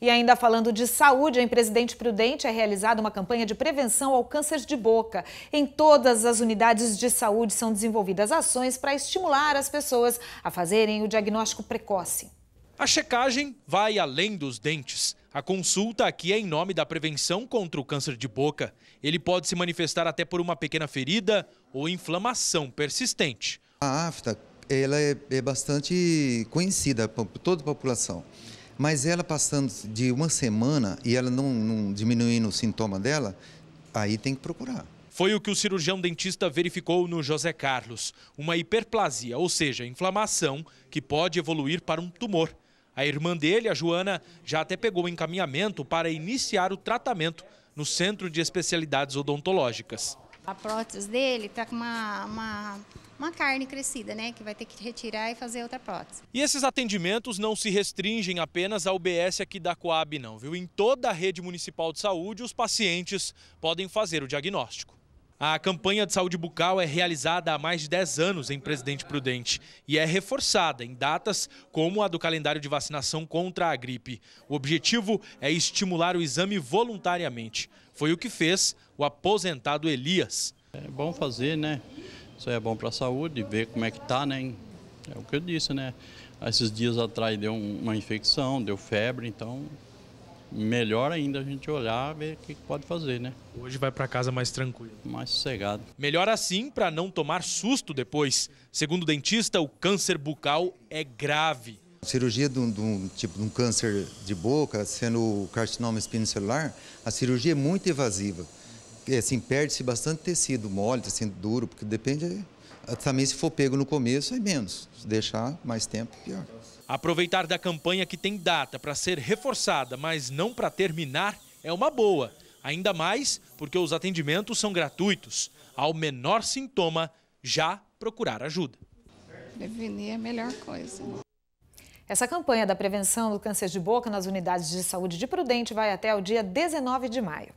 E ainda falando de saúde, em Presidente Prudente é realizada uma campanha de prevenção ao câncer de boca. Em todas as unidades de saúde são desenvolvidas ações para estimular as pessoas a fazerem o diagnóstico precoce. A checagem vai além dos dentes. A consulta aqui é em nome da prevenção contra o câncer de boca. Ele pode se manifestar até por uma pequena ferida ou inflamação persistente. A afta ela é, é bastante conhecida por toda a população. Mas ela passando de uma semana e ela não, não diminuindo o sintoma dela, aí tem que procurar. Foi o que o cirurgião dentista verificou no José Carlos, uma hiperplasia, ou seja, inflamação que pode evoluir para um tumor. A irmã dele, a Joana, já até pegou o encaminhamento para iniciar o tratamento no Centro de Especialidades Odontológicas. A prótese dele está com uma, uma uma carne crescida, né, que vai ter que retirar e fazer outra prótese. E esses atendimentos não se restringem apenas ao BS aqui da Coab, não, viu? Em toda a rede municipal de saúde, os pacientes podem fazer o diagnóstico. A campanha de saúde bucal é realizada há mais de 10 anos em Presidente Prudente e é reforçada em datas como a do calendário de vacinação contra a gripe. O objetivo é estimular o exame voluntariamente. Foi o que fez o aposentado Elias. É bom fazer, né? Isso aí é bom para a saúde, ver como é que está, né? É o que eu disse, né? Esses dias atrás deu uma infecção, deu febre, então melhor ainda a gente olhar, ver o que pode fazer, né? Hoje vai para casa mais tranquilo. Mais sossegado. Melhor assim para não tomar susto depois. Segundo o dentista, o câncer bucal é grave. A cirurgia de um, de um, tipo de um câncer de boca, sendo o carcinoma espinocelular, a cirurgia é muito evasiva assim, perde-se bastante tecido mole, assim duro, porque depende. Eh, também se for pego no começo, é menos. Se deixar mais tempo, pior. Aproveitar da campanha que tem data para ser reforçada, mas não para terminar, é uma boa. Ainda mais porque os atendimentos são gratuitos. Ao menor sintoma, já procurar ajuda. Prevenir é a melhor coisa. Né? Essa campanha da prevenção do câncer de boca nas unidades de saúde de Prudente vai até o dia 19 de maio.